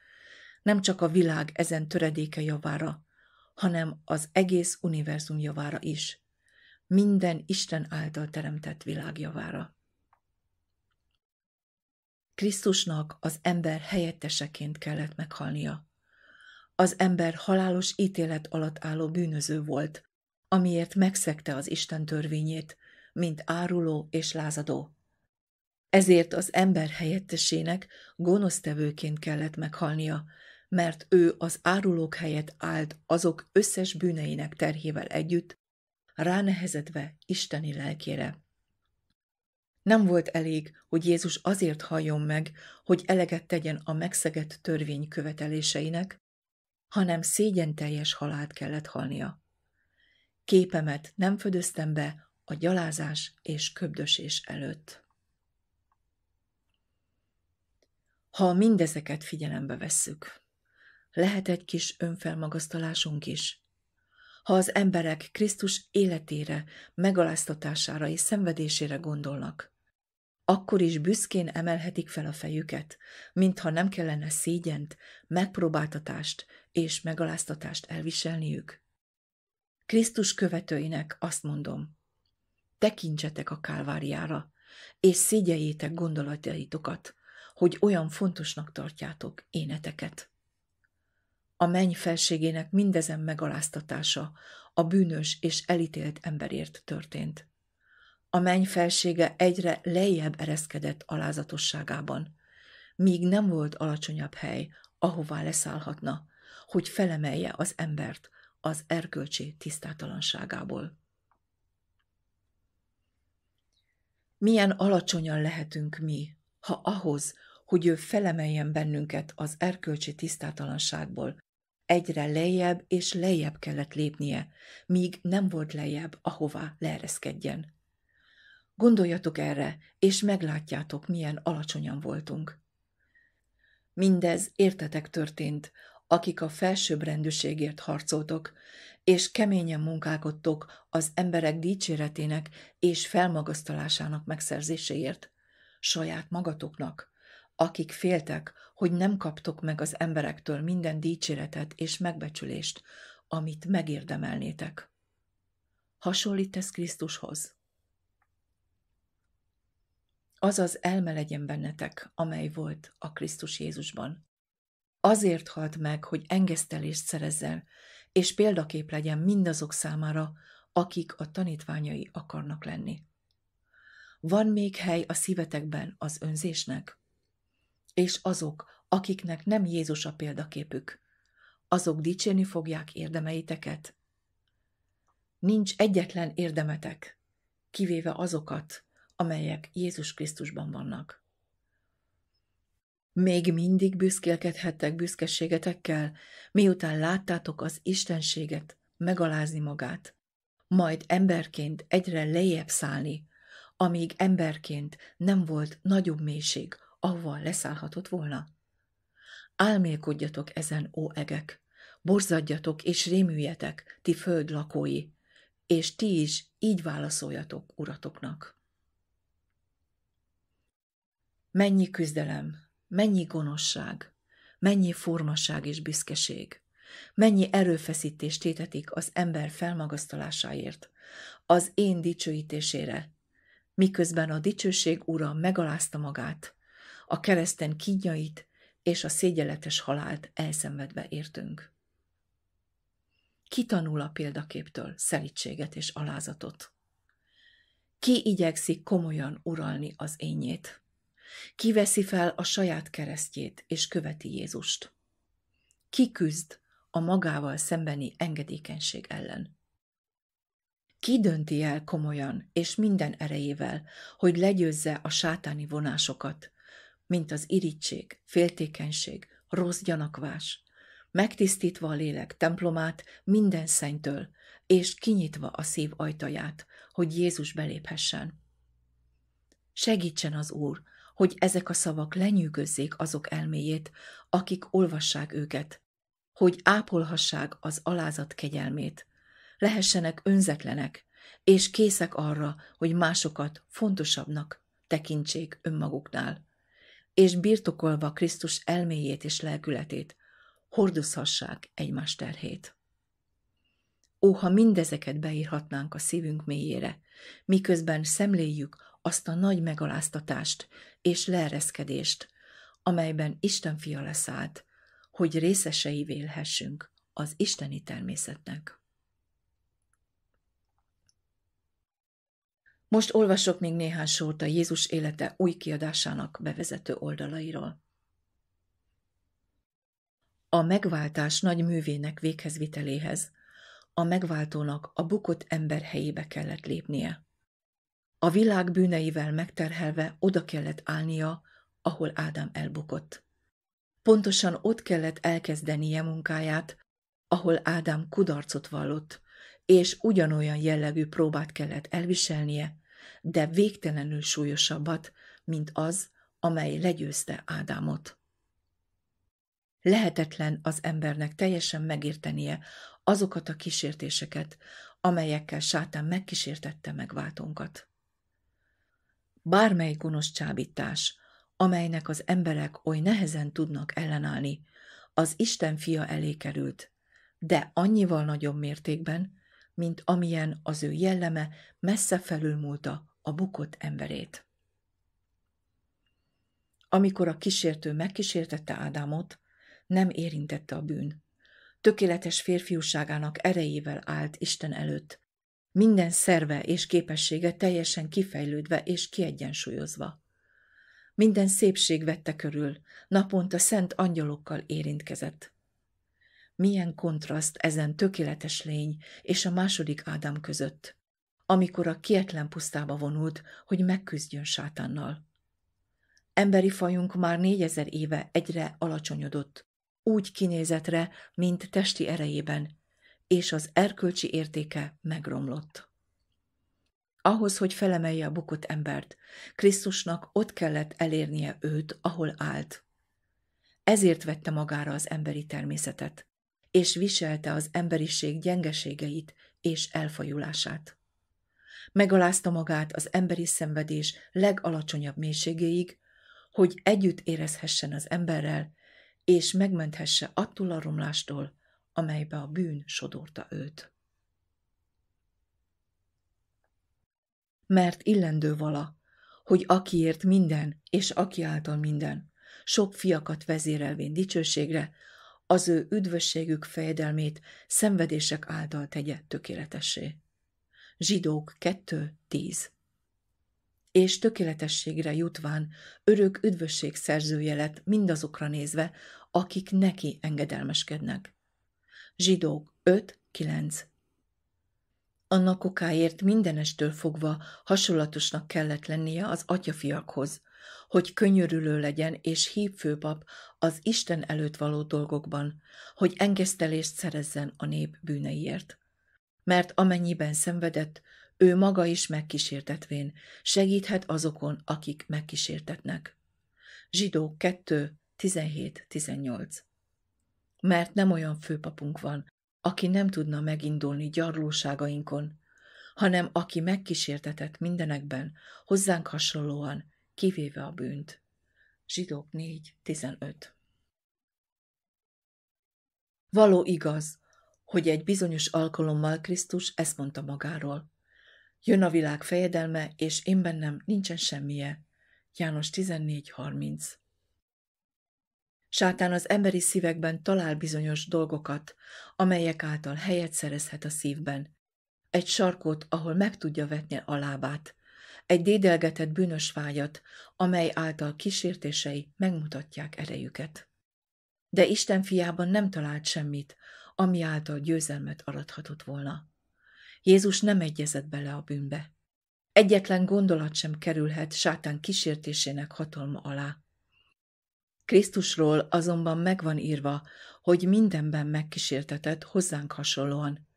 nem csak a világ ezen töredéke javára, hanem az egész univerzum javára is minden Isten által teremtett világjavára. Krisztusnak az ember helyetteseként kellett meghalnia. Az ember halálos ítélet alatt álló bűnöző volt, amiért megszegte az Isten törvényét, mint áruló és lázadó. Ezért az ember helyettesének gonosztevőként kellett meghalnia, mert ő az árulók helyett állt azok összes bűneinek terhével együtt, ránehezedve isteni lelkére. Nem volt elég, hogy Jézus azért halljon meg, hogy eleget tegyen a megszegett törvény követeléseinek, hanem szégyen teljes halált kellett halnia. Képemet nem födöztem be a gyalázás és köbdösés előtt. Ha mindezeket figyelembe vesszük, lehet egy kis önfelmagasztalásunk is, ha az emberek Krisztus életére, megaláztatására és szenvedésére gondolnak. Akkor is büszkén emelhetik fel a fejüket, mintha nem kellene szégyent, megpróbáltatást és megaláztatást elviselniük. Krisztus követőinek azt mondom, tekintsetek a kálváriára, és szégyeljétek gondolataitokat, hogy olyan fontosnak tartjátok éneteket a menny felségének mindezen megaláztatása a bűnös és elítélt emberért történt. A menny felsége egyre lejjebb ereszkedett alázatosságában, míg nem volt alacsonyabb hely, ahová leszállhatna, hogy felemelje az embert az erkölcsi tisztátalanságából. Milyen alacsonyan lehetünk mi, ha ahhoz, hogy ő felemeljen bennünket az erkölcsi tisztátalanságból, Egyre lejjebb és lejjebb kellett lépnie, míg nem volt lejjebb, ahová leereszkedjen. Gondoljatok erre, és meglátjátok, milyen alacsonyan voltunk. Mindez értetek történt, akik a rendűségért harcoltok, és keményen munkálkodtok az emberek dicséretének és felmagasztalásának megszerzéséért, saját magatoknak, akik féltek, hogy nem kaptok meg az emberektől minden dicséretet és megbecsülést, amit megérdemelnétek. Hasonlít ez Krisztushoz. Az az elme legyen bennetek, amely volt a Krisztus Jézusban. Azért halt meg, hogy engesztelést szerezzel, és példakép legyen mindazok számára, akik a tanítványai akarnak lenni. Van még hely a szívetekben az önzésnek? és azok, akiknek nem Jézus a példaképük, azok dicsérni fogják érdemeiteket. Nincs egyetlen érdemetek, kivéve azokat, amelyek Jézus Krisztusban vannak. Még mindig büszkélkedhettek büszkeségetekkel, miután láttátok az Istenséget megalázni magát, majd emberként egyre lejjebb szállni, amíg emberként nem volt nagyobb mélység, ahova leszállhatott volna. Álmélkodjatok ezen, ó egek, borzadjatok és rémüljetek, ti föld lakói, és ti is így válaszoljatok uratoknak. Mennyi küzdelem, mennyi gonoszság, mennyi formaság és büszkeség, mennyi erőfeszítést tétetik az ember felmagasztalásáért, az én dicsőítésére, miközben a dicsőség ura megalázta magát, a kereszten kígyait és a szégyeletes halált elszenvedve értünk. Ki tanul a példaképtől szelítséget és alázatot? Ki igyekszik komolyan uralni az ényét? Ki veszi fel a saját keresztjét és követi Jézust? Ki küzd a magával szembeni engedékenység ellen? Ki dönti el komolyan és minden erejével, hogy legyőzze a sátáni vonásokat, mint az irítség, féltékenység, rossz gyanakvás, megtisztítva a lélek templomát minden szentől, és kinyitva a szív ajtaját, hogy Jézus beléphessen. Segítsen az Úr, hogy ezek a szavak lenyűgözzék azok elméjét, akik olvassák őket, hogy ápolhassák az alázat kegyelmét, lehessenek önzetlenek, és készek arra, hogy másokat fontosabbnak tekintsék önmaguknál és birtokolva Krisztus elméjét és lelkületét, hordozhassák egymás terhét. Ó, ha mindezeket beírhatnánk a szívünk mélyére, miközben szemléljük azt a nagy megaláztatást és leereszkedést, amelyben Isten fia leszállt, hogy részesei vélhessünk az isteni természetnek. Most olvasok még néhány sort a Jézus élete új kiadásának bevezető oldalairól. A megváltás nagy művének véghezviteléhez a megváltónak a bukott ember helyébe kellett lépnie. A világ bűneivel megterhelve oda kellett állnia, ahol Ádám elbukott. Pontosan ott kellett elkezdenie munkáját, ahol Ádám kudarcot vallott, és ugyanolyan jellegű próbát kellett elviselnie, de végtelenül súlyosabbat, mint az, amely legyőzte Ádámot. Lehetetlen az embernek teljesen megértenie azokat a kísértéseket, amelyekkel sátán megkísértette megváltónkat. Bármely gonosz csábítás, amelynek az emberek oly nehezen tudnak ellenállni, az Isten fia elé került, de annyival nagyobb mértékben, mint amilyen az ő jelleme messze felülmúlta a bukott emberét. Amikor a kísértő megkísértette Ádámot, nem érintette a bűn. Tökéletes férfiúságának erejével állt Isten előtt, minden szerve és képessége teljesen kifejlődve és kiegyensúlyozva. Minden szépség vette körül, naponta szent angyalokkal érintkezett milyen kontraszt ezen tökéletes lény és a második Ádám között, amikor a kietlen pusztába vonult, hogy megküzdjön sátánnal. Emberi fajunk már négyezer éve egyre alacsonyodott, úgy kinézetre, mint testi erejében, és az erkölcsi értéke megromlott. Ahhoz, hogy felemelje a bukott embert, Krisztusnak ott kellett elérnie őt, ahol állt. Ezért vette magára az emberi természetet, és viselte az emberiség gyengeségeit és elfajulását. Megalázta magát az emberi szenvedés legalacsonyabb mélységéig, hogy együtt érezhessen az emberrel, és megmenthesse attól a romlástól, amelybe a bűn sodorta őt. Mert illendő vala, hogy akiért minden, és aki által minden, sok fiakat vezérelvén dicsőségre, az ő üdvösségük fejedelmét szenvedések által tegye tökéletessé. Zsidók 2.10 És tökéletességre jutván örök üdvösség szerzője lett mindazokra nézve, akik neki engedelmeskednek. Zsidók 5.9 Annak okáért mindenestől fogva hasonlatosnak kellett lennie az atyafiakhoz, hogy könyörülő legyen és hívfőpap az Isten előtt való dolgokban, hogy engesztelést szerezzen a nép bűneiért. Mert amennyiben szenvedett, ő maga is megkísértetvén segíthet azokon, akik megkísértetnek. Zsidó 2. 17-18 Mert nem olyan főpapunk van, aki nem tudna megindulni gyarlóságainkon, hanem aki megkísértetett mindenekben, hozzánk hasonlóan, kivéve a bűnt. Zsidók 4.15 Való igaz, hogy egy bizonyos alkalommal Krisztus ezt mondta magáról. Jön a világ fejedelme, és én bennem nincsen semmije. János 14.30 Sátán az emberi szívekben talál bizonyos dolgokat, amelyek által helyet szerezhet a szívben. Egy sarkot, ahol meg tudja vetni a lábát, egy dédelgetett bűnös vágyat, amely által kísértései megmutatják erejüket. De Isten fiában nem talált semmit, ami által győzelmet arathatott volna. Jézus nem egyezett bele a bűnbe. Egyetlen gondolat sem kerülhet sátán kísértésének hatalma alá. Krisztusról azonban megvan írva, hogy mindenben megkísértetett hozzánk hasonlóan,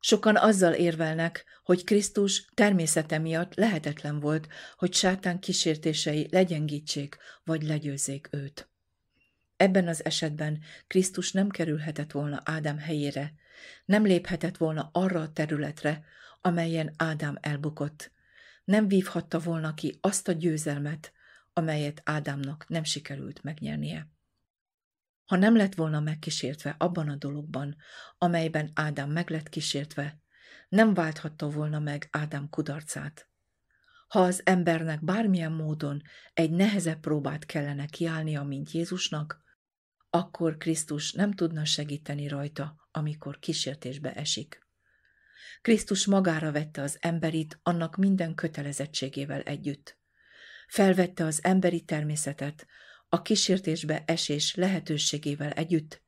Sokan azzal érvelnek, hogy Krisztus természete miatt lehetetlen volt, hogy sátán kísértései legyengítsék vagy legyőzzék őt. Ebben az esetben Krisztus nem kerülhetett volna Ádám helyére, nem léphetett volna arra a területre, amelyen Ádám elbukott, nem vívhatta volna ki azt a győzelmet, amelyet Ádámnak nem sikerült megnyernie ha nem lett volna megkísértve abban a dologban, amelyben Ádám meg lett kísértve, nem válthatta volna meg Ádám kudarcát. Ha az embernek bármilyen módon egy nehezebb próbát kellene kiállnia, mint Jézusnak, akkor Krisztus nem tudna segíteni rajta, amikor kísértésbe esik. Krisztus magára vette az emberit annak minden kötelezettségével együtt. Felvette az emberi természetet, a kísértésbe esés lehetőségével együtt,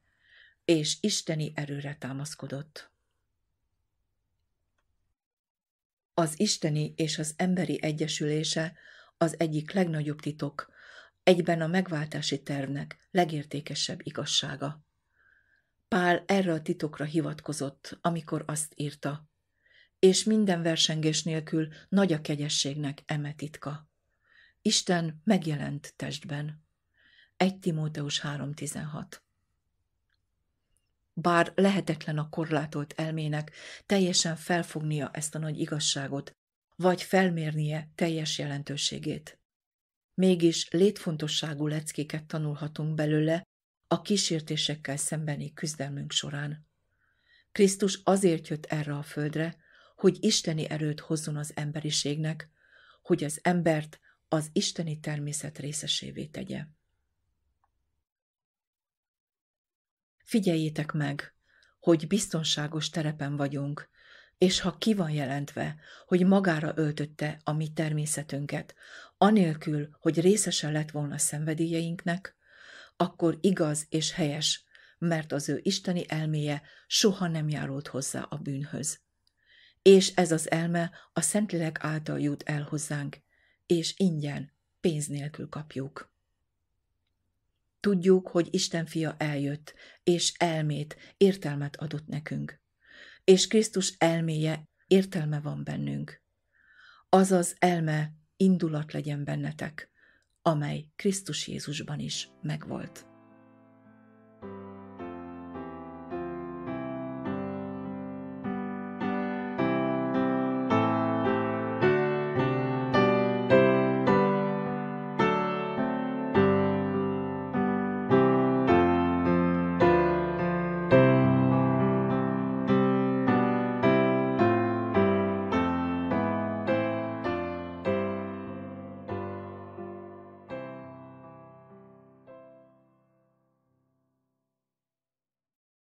és isteni erőre támaszkodott. Az isteni és az emberi egyesülése az egyik legnagyobb titok, egyben a megváltási tervnek legértékesebb igazsága. Pál erre a titokra hivatkozott, amikor azt írta. És minden versengés nélkül nagy a kegyességnek eme titka. Isten megjelent testben. 1 Timóteus 3.16 Bár lehetetlen a korlátolt elmének teljesen felfognia ezt a nagy igazságot, vagy felmérnie teljes jelentőségét. Mégis létfontosságú leckéket tanulhatunk belőle a kísértésekkel szembeni küzdelmünk során. Krisztus azért jött erre a földre, hogy isteni erőt hozzon az emberiségnek, hogy az embert az isteni természet részesévé tegye. figyeljétek meg, hogy biztonságos terepen vagyunk, és ha ki van jelentve, hogy magára öltötte a mi természetünket, anélkül, hogy részesen lett volna szenvedélyeinknek, akkor igaz és helyes, mert az ő isteni elméje soha nem járult hozzá a bűnhöz. És ez az elme a Szentlélek által jut el hozzánk, és ingyen, pénz nélkül kapjuk. Tudjuk, hogy Isten fia eljött, és elmét, értelmet adott nekünk. És Krisztus elméje, értelme van bennünk. Az az elme, indulat legyen bennetek, amely Krisztus Jézusban is megvolt.